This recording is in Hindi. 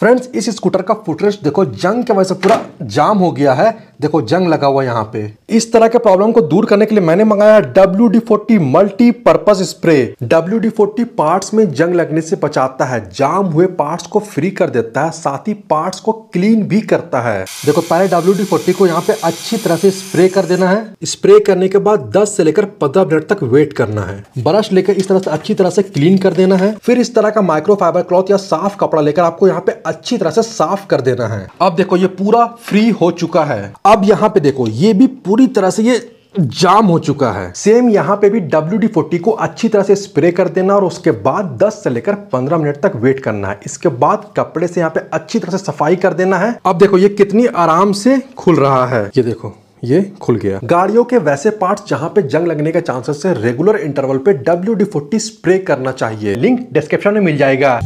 फ्रेंड्स इस स्कूटर का फुटरेस्ट देखो जंग के वजह से पूरा जाम हो गया है देखो जंग लगा हुआ यहाँ पे इस तरह के प्रॉब्लम को दूर करने के लिए मैंने मंगाया W D forty multi purpose spray W D forty part में जंग लगने से बचाता है जाम हुए पार्ट को फ्री कर देता है साथ ही पार्ट को क्लीन भी करता है देखो पहले डब्ल्यू डी फोर्टी को यहाँ पे अच्छी तरह से स्प्रे कर देना है स्प्रे करने के बाद दस से लेकर पंद्रह मिनट तक वेट करना है ब्रश लेकर इस तरह से अच्छी तरह से क्लीन कर देना है फिर इस तरह का माइक्रो फाइबर क्लॉथ या साफ कपड़ा लेकर आपको यहाँ पे अच्छी तरह से साफ कर देना है अब देखो ये पूरा फ्री हो चुका है अब यहाँ पे देखो ये भी पूरी तरह से ये जाम हो चुका है सेम यहाँ पे भी डब्ल्यू फोर्टी को अच्छी तरह से स्प्रे कर देना और उसके बाद 10 से लेकर 15 मिनट तक वेट करना है इसके बाद कपड़े से यहाँ पे अच्छी तरह से सफाई कर देना है अब देखो ये कितनी आराम से खुल रहा है ये देखो ये खुल गया गाड़ियों के वैसे पार्ट्स जहां पे जंग लगने के चांसेस है रेगुलर इंटरवल पे डब्ल्यू फोर्टी स्प्रे करना चाहिए लिंक डिस्क्रिप्शन में मिल जाएगा